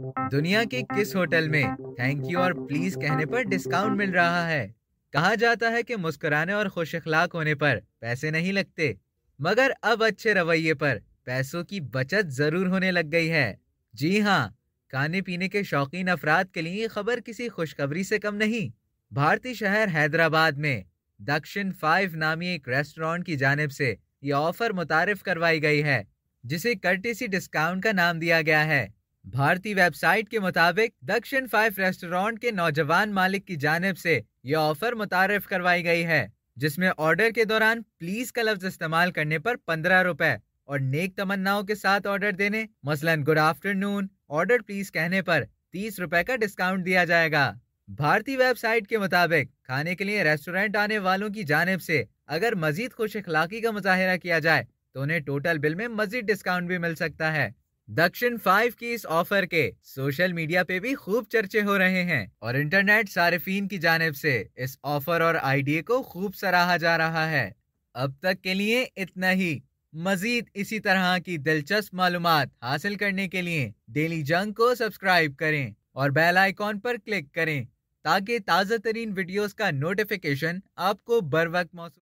दुनिया के किस होटल में थैंक यू और प्लीज कहने पर डिस्काउंट मिल रहा है कहा जाता है कि मुस्कुराने और खुश अखलाक होने पर पैसे नहीं लगते मगर अब अच्छे रवैये पर पैसों की बचत जरूर होने लग गई है जी हाँ खाने पीने के शौकीन अफराद के लिए खबर किसी खुशखबरी से कम नहीं भारतीय शहर हैदराबाद में दक्षिण फाइव नामी एक रेस्टोरेंट की जानब से ये ऑफर मुतारफ करवाई गई है जिसे कर्टिसी डिस्काउंट का नाम दिया गया है भारतीय वेबसाइट के मुताबिक दक्षिण फाइव रेस्टोरेंट के नौजवान मालिक की जानब से यह ऑफर मुतारफ करवाई गई है जिसमें ऑर्डर के दौरान प्लीज का लफ्ज इस्तेमाल करने पर पंद्रह रुपए और नेक तमन्नाओं के साथ ऑर्डर देने मसलन गुड आफ्टरनून ऑर्डर प्लीज कहने पर तीस रुपए का डिस्काउंट दिया जाएगा भारतीय वेबसाइट के मुताबिक खाने के लिए रेस्टोरेंट आने वालों की जानब से अगर मजीद खुश अखलाकी का मुजाहरा किया जाए तो उन्हें टोटल बिल में मजीद डिस्काउंट भी मिल सकता है दक्षिण फाइव की इस ऑफर के सोशल मीडिया पे भी खूब चर्चे हो रहे हैं और इंटरनेट सार्फिन की जानब से इस ऑफर और आइडिया को खूब सराहा जा रहा है अब तक के लिए इतना ही मजीद इसी तरह की दिलचस्प मालूम हासिल करने के लिए डेली जंग को सब्सक्राइब करें और बेल आइकॉन पर क्लिक करें ताकि ताज़ा तरीन वीडियोज का नोटिफिकेशन आपको बर वक्त मौसू